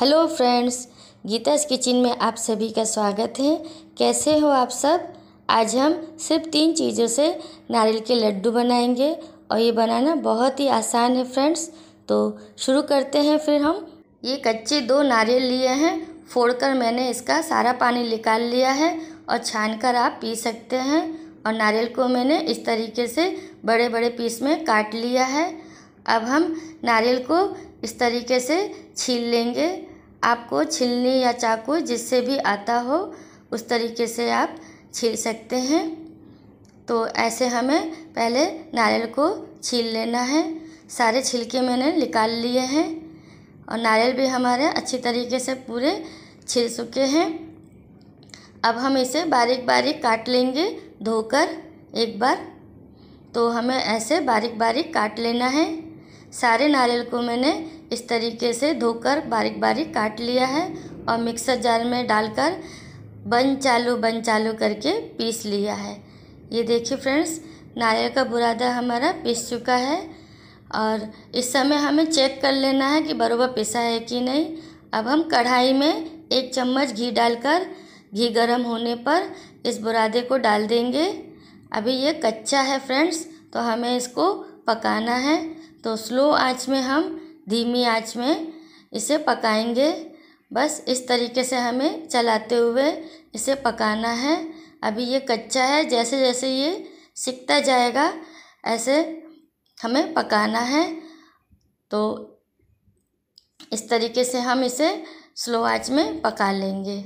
hello friends Gita kitchen में आप सभी का स्वागत है कैसे हो आप सब आज हम सिर्फ तीन चीज़ों से नारियल के लड्डू बनाएंगे और ये बनाना बहुत ही आसान है फ्रेंड्स तो शुरू करते हैं फिर हम ये कच्चे दो नारियल लिए हैं फोड़कर मैंने इसका सारा पानी निकाल लिया है और छानकर आप पी सकते हैं और नारियल को मैंने इस तरीके से बड़े बड़े पीस में काट लिया है अब हम नारियल को इस तरीके से छील लेंगे आपको छिलनी या चाकू जिससे भी आता हो उस तरीके से आप छील सकते हैं तो ऐसे हमें पहले नारियल को छील लेना है सारे छिलके मैंने निकाल लिए हैं और नारियल भी हमारे अच्छी तरीके से पूरे छिल चुके हैं अब हम इसे बारीक बारीक काट लेंगे धोकर एक बार तो हमें ऐसे बारीक बारीक काट लेना है सारे नारियल को मैंने इस तरीके से धोकर बारीक बारीक काट लिया है और मिक्सर जार में डालकर बन चालू बन चालू करके पीस लिया है ये देखिए फ्रेंड्स नारियल का बुरादा हमारा पीस चुका है और इस समय हमें चेक कर लेना है कि बरोबर पिसा है कि नहीं अब हम कढ़ाई में एक चम्मच घी डालकर घी गर्म होने पर इस बुरादे को डाल देंगे अभी ये कच्चा है फ्रेंड्स तो हमें इसको पकाना है तो स्लो आंच में हम धीमी आंच में इसे पकाएंगे बस इस तरीके से हमें चलाते हुए इसे पकाना है अभी ये कच्चा है जैसे जैसे ये सिकता जाएगा ऐसे हमें पकाना है तो इस तरीके से हम इसे स्लो आंच में पका लेंगे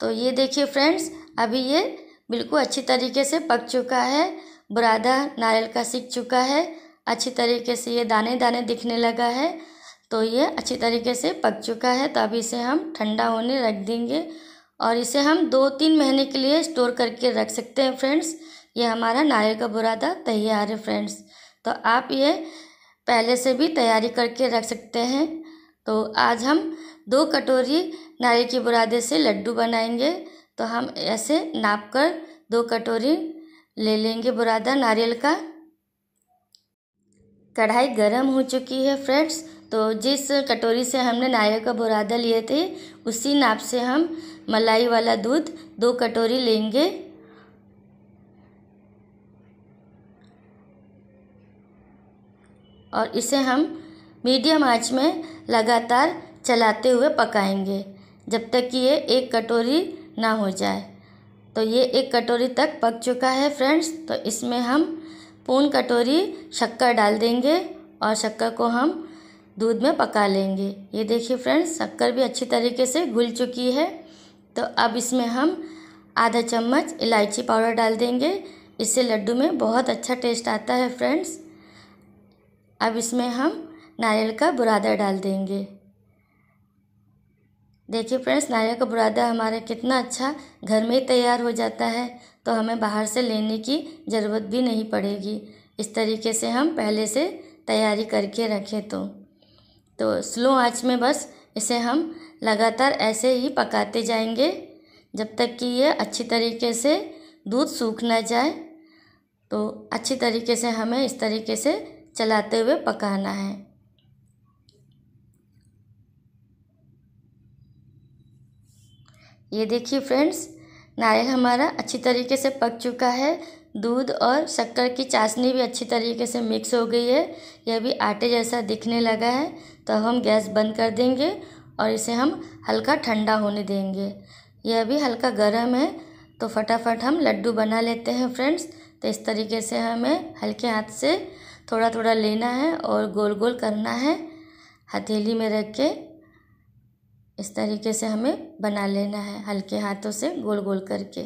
तो ये देखिए फ्रेंड्स अभी ये बिल्कुल अच्छी तरीके से पक चुका है बुरादा नारियल का सीख चुका है अच्छी तरीके से ये दाने दाने दिखने लगा है तो ये अच्छी तरीके से पक चुका है तो अब इसे हम ठंडा होने रख देंगे और इसे हम दो तीन महीने के लिए स्टोर करके रख सकते हैं फ्रेंड्स ये हमारा नारियल का बुरादा तैयार है फ्रेंड्स तो आप ये पहले से भी तैयारी करके रख सकते हैं तो आज हम दो कटोरी नारियल के बुरादे से लड्डू बनाएंगे तो हम ऐसे नाप कर दो कटोरी ले लेंगे बुरादा नारियल का कढ़ाई गर्म हो चुकी है फ्रेंड्स तो जिस कटोरी से हमने नारियल का बुरादा लिए थे उसी नाप से हम मलाई वाला दूध दो कटोरी लेंगे और इसे हम मीडियम आंच में लगातार चलाते हुए पकाएंगे जब तक कि ये एक कटोरी ना हो जाए तो ये एक कटोरी तक पक चुका है फ्रेंड्स तो इसमें हम पूर्ण कटोरी शक्कर डाल देंगे और शक्कर को हम दूध में पका लेंगे ये देखिए फ्रेंड्स शक्कर भी अच्छी तरीके से घुल चुकी है तो अब इसमें हम आधा चम्मच इलायची पाउडर डाल देंगे इससे लड्डू में बहुत अच्छा टेस्ट आता है फ्रेंड्स अब इसमें हम नारियल का बुरादा डाल देंगे देखिए फ्रेंड्स नारियल का बुरादा हमारा कितना अच्छा घर में ही तैयार हो जाता है तो हमें बाहर से लेने की ज़रूरत भी नहीं पड़ेगी इस तरीके से हम पहले से तैयारी करके रखें तो तो स्लो आंच में बस इसे हम लगातार ऐसे ही पकाते जाएंगे जब तक कि ये अच्छी तरीके से दूध सूख ना जाए तो अच्छी तरीके से हमें इस तरीके से चलाते हुए पकाना है ये देखिए फ्रेंड्स नारियल हमारा अच्छी तरीके से पक चुका है दूध और शक्कर की चाशनी भी अच्छी तरीके से मिक्स हो गई है यह भी आटे जैसा दिखने लगा है तो हम गैस बंद कर देंगे और इसे हम हल्का ठंडा होने देंगे यह भी हल्का गर्म है तो फटाफट हम लड्डू बना लेते हैं फ्रेंड्स तो इस तरीके से हमें हल्के हाथ से थोड़ा थोड़ा लेना है और गोल गोल करना है हथेली में रख के इस तरीके से हमें बना लेना है हल्के हाथों से गोल गोल करके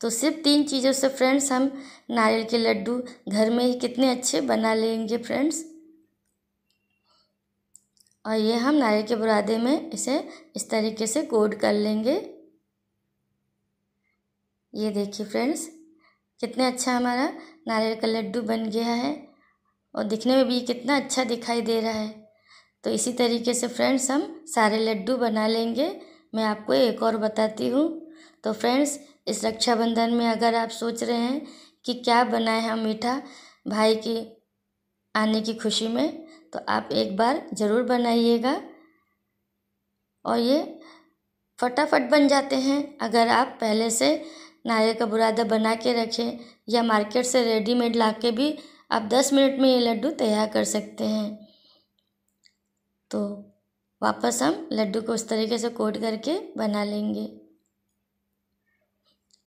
तो सिर्फ तीन चीज़ों से फ्रेंड्स हम नारियल के लड्डू घर में ही कितने अच्छे बना लेंगे फ्रेंड्स और ये हम नारियल के बुरादे में इसे इस तरीके से कोड कर लेंगे ये देखिए फ्रेंड्स कितने अच्छा हमारा नारियल का लड्डू बन गया है और दिखने में भी कितना अच्छा दिखाई दे रहा है तो इसी तरीके से फ्रेंड्स हम सारे लड्डू बना लेंगे मैं आपको एक और बताती हूँ तो फ्रेंड्स इस रक्षाबंधन में अगर आप सोच रहे हैं कि क्या बनाए हम मीठा भाई की आने की खुशी में तो आप एक बार ज़रूर बनाइएगा और ये फटाफट बन जाते हैं अगर आप पहले से नारियल का बुरादा बना के रखें या मार्केट से रेडीमेड ला के भी आप दस मिनट में ये लड्डू तैयार कर सकते हैं तो वापस हम लड्डू को उस तरीके से कोट करके बना लेंगे